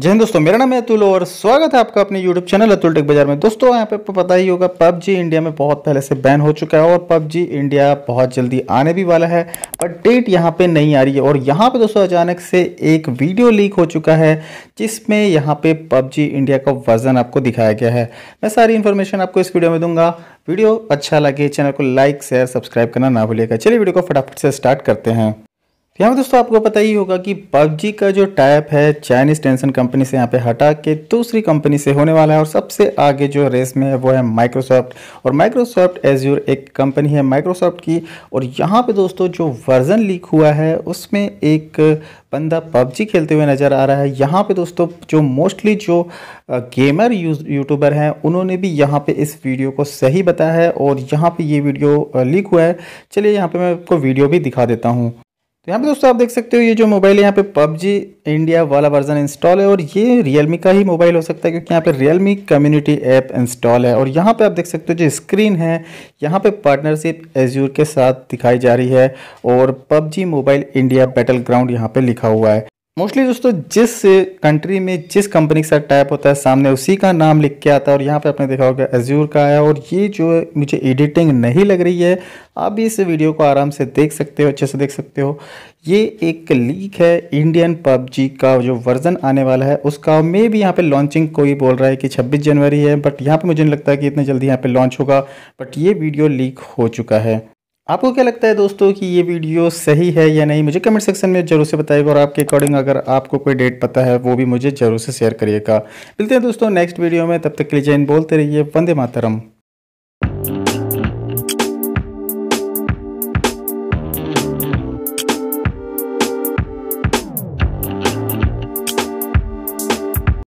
जय हिंद दोस्तों मेरा नाम है अतुल और स्वागत है आपका अपने YouTube चैनल अतुल टेक बाजार में दोस्तों यहाँ पे आपको पता ही होगा पबजी इंडिया में बहुत पहले से बैन हो चुका है और पबजी इंडिया बहुत जल्दी आने भी वाला है पर डेट यहाँ पे नहीं आ रही है और यहाँ पे दोस्तों अचानक से एक वीडियो लीक हो चुका है जिसमें यहाँ पे पबजी इंडिया का वर्जन आपको दिखाया गया है मैं सारी इन्फॉर्मेशन आपको इस वीडियो में दूंगा वीडियो अच्छा लगे चैनल को लाइक शेयर सब्सक्राइब करना ना भूलिएगा चलिए वीडियो को फटाफट से स्टार्ट करते हैं यहाँ दोस्तों आपको पता ही होगा कि पबजी का जो टाइप है चाइनीज टेंशन कंपनी से यहाँ पे हटा के दूसरी कंपनी से होने वाला है और सबसे आगे जो रेस में है वो है माइक्रोसॉफ्ट और माइक्रोसॉफ्ट एज्यूर एक कंपनी है माइक्रोसॉफ्ट की और यहाँ पे दोस्तों जो वर्जन लीक हुआ है उसमें एक बंदा पबजी खेलते हुए नज़र आ रहा है यहाँ पे दोस्तों जो मोस्टली जो गेमर यूट्यूबर हैं उन्होंने भी यहाँ पे इस वीडियो को सही बताया है और यहाँ पे ये वीडियो लीक हुआ है चलिए यहाँ पे मैं आपको वीडियो भी दिखा देता हूँ तो यहाँ पे दोस्तों आप देख सकते हो ये जो मोबाइल है यहाँ पे पबजी इंडिया वाला वर्जन इंस्टॉल है और ये रियलमी का ही मोबाइल हो सकता है क्योंकि यहाँ पे Realme कम्युनिटी ऐप इंस्टॉल है और यहाँ पे आप देख सकते हो जो स्क्रीन है यहाँ पे पार्टनरशिप Azure के साथ दिखाई जा रही है और PUBG mobile India battle ground यहाँ पे लिखा हुआ है मोस्टली दोस्तों जिस कंट्री में जिस कंपनी के साथ टाइप होता है सामने उसी का नाम लिख के आता है और यहाँ पे आपने देखा होगा एज्यूर का आया और ये जो मुझे एडिटिंग नहीं लग रही है आप भी इस वीडियो को आराम से देख सकते हो अच्छे से देख सकते हो ये एक लीक है इंडियन पबजी का जो वर्जन आने वाला है उसका मे भी यहाँ पे लॉन्चिंग कोई बोल रहा है कि 26 जनवरी है बट यहाँ पे मुझे नहीं लगता कि इतना जल्दी यहाँ पे लॉन्च होगा बट ये वीडियो लीक हो चुका है आपको क्या लगता है दोस्तों कि ये वीडियो सही है या नहीं मुझे कमेंट सेक्शन में जरूर से बताइएगा और आपके अकॉर्डिंग अगर आपको कोई डेट पता है वो भी मुझे जरूर से शेयर करिएगा मिलते हैं दोस्तों नेक्स्ट वीडियो में तब तक के लिए जैन बोलते रहिए वंदे मातरम